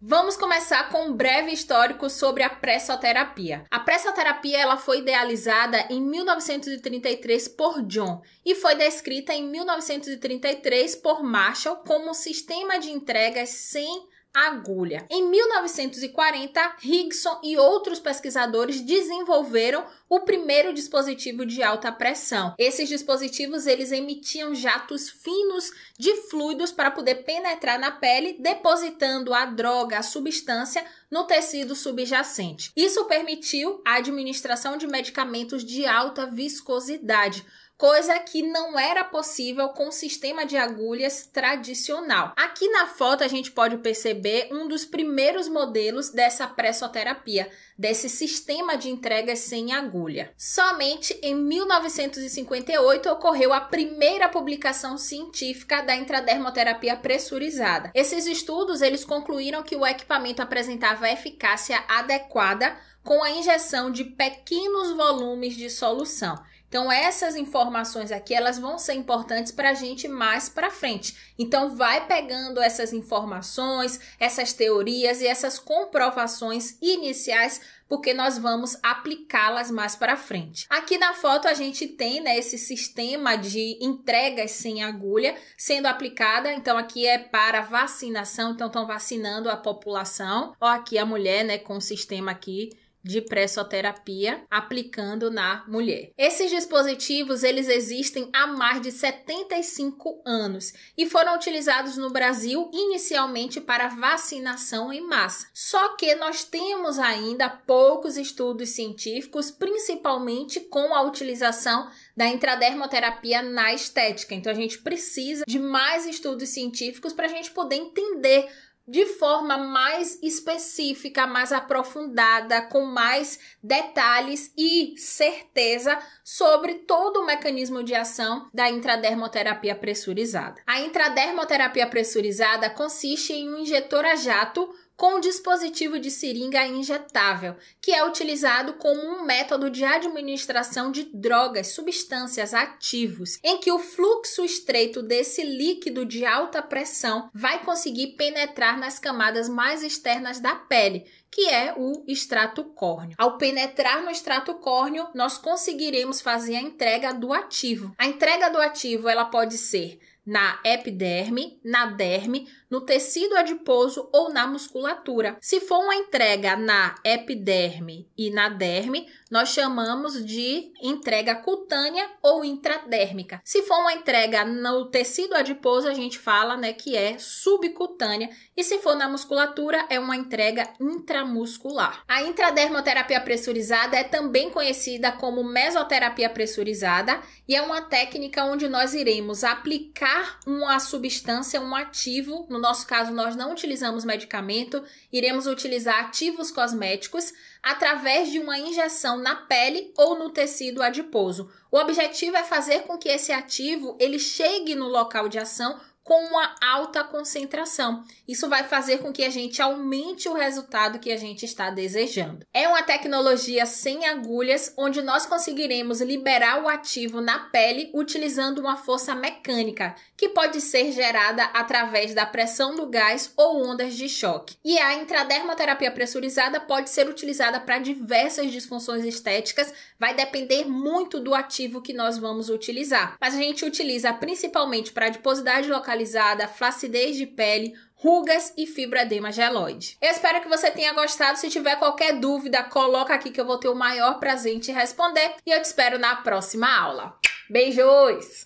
Vamos começar com um breve histórico sobre a pressoterapia. A pressoterapia ela foi idealizada em 1933 por John e foi descrita em 1933 por Marshall como um sistema de entregas sem agulha. Em 1940, Higson e outros pesquisadores desenvolveram o primeiro dispositivo de alta pressão. Esses dispositivos eles emitiam jatos finos de fluidos para poder penetrar na pele, depositando a droga, a substância no tecido subjacente. Isso permitiu a administração de medicamentos de alta viscosidade coisa que não era possível com o sistema de agulhas tradicional. Aqui na foto a gente pode perceber um dos primeiros modelos dessa pressoterapia, desse sistema de entrega sem agulha. Somente em 1958 ocorreu a primeira publicação científica da intradermoterapia pressurizada. Esses estudos eles concluíram que o equipamento apresentava eficácia adequada com a injeção de pequenos volumes de solução. Então essas informações aqui, elas vão ser importantes para a gente mais para frente. Então vai pegando essas informações, essas teorias e essas comprovações iniciais porque nós vamos aplicá-las mais para frente. Aqui na foto a gente tem né, esse sistema de entregas sem agulha sendo aplicada, então aqui é para vacinação, então estão vacinando a população. Ó, aqui a mulher né, com o sistema aqui de pressoterapia aplicando na mulher. Esses dispositivos, eles existem há mais de 75 anos e foram utilizados no Brasil inicialmente para vacinação em massa. Só que nós temos ainda poucos estudos científicos, principalmente com a utilização da intradermoterapia na estética. Então a gente precisa de mais estudos científicos para a gente poder entender de forma mais específica, mais aprofundada, com mais detalhes e certeza sobre todo o mecanismo de ação da intradermoterapia pressurizada. A intradermoterapia pressurizada consiste em um injetor a jato com dispositivo de seringa injetável, que é utilizado como um método de administração de drogas, substâncias ativos, em que o fluxo estreito desse líquido de alta pressão vai conseguir penetrar nas camadas mais externas da pele, que é o extrato córneo. Ao penetrar no extrato córneo, nós conseguiremos fazer a entrega do ativo. A entrega do ativo, ela pode ser na epiderme, na derme, no tecido adiposo ou na musculatura. Se for uma entrega na epiderme e na derme, nós chamamos de entrega cutânea ou intradérmica. Se for uma entrega no tecido adiposo, a gente fala né, que é subcutânea, e se for na musculatura, é uma entrega intramuscular. A intradermoterapia pressurizada é também conhecida como mesoterapia pressurizada e é uma técnica onde nós iremos aplicar usar uma substância, um ativo, no nosso caso nós não utilizamos medicamento, iremos utilizar ativos cosméticos através de uma injeção na pele ou no tecido adiposo. O objetivo é fazer com que esse ativo ele chegue no local de ação com uma alta concentração. Isso vai fazer com que a gente aumente o resultado que a gente está desejando. É uma tecnologia sem agulhas onde nós conseguiremos liberar o ativo na pele utilizando uma força mecânica, que pode ser gerada através da pressão do gás ou ondas de choque. E a intradermoterapia pressurizada pode ser utilizada para diversas disfunções estéticas, vai depender muito do ativo que nós vamos utilizar. Mas a gente utiliza principalmente para adiposidade localizada generalizada, flacidez de pele, rugas e fibradema geloide. Eu espero que você tenha gostado. Se tiver qualquer dúvida, coloca aqui que eu vou ter o maior prazer em te responder e eu te espero na próxima aula. Beijos!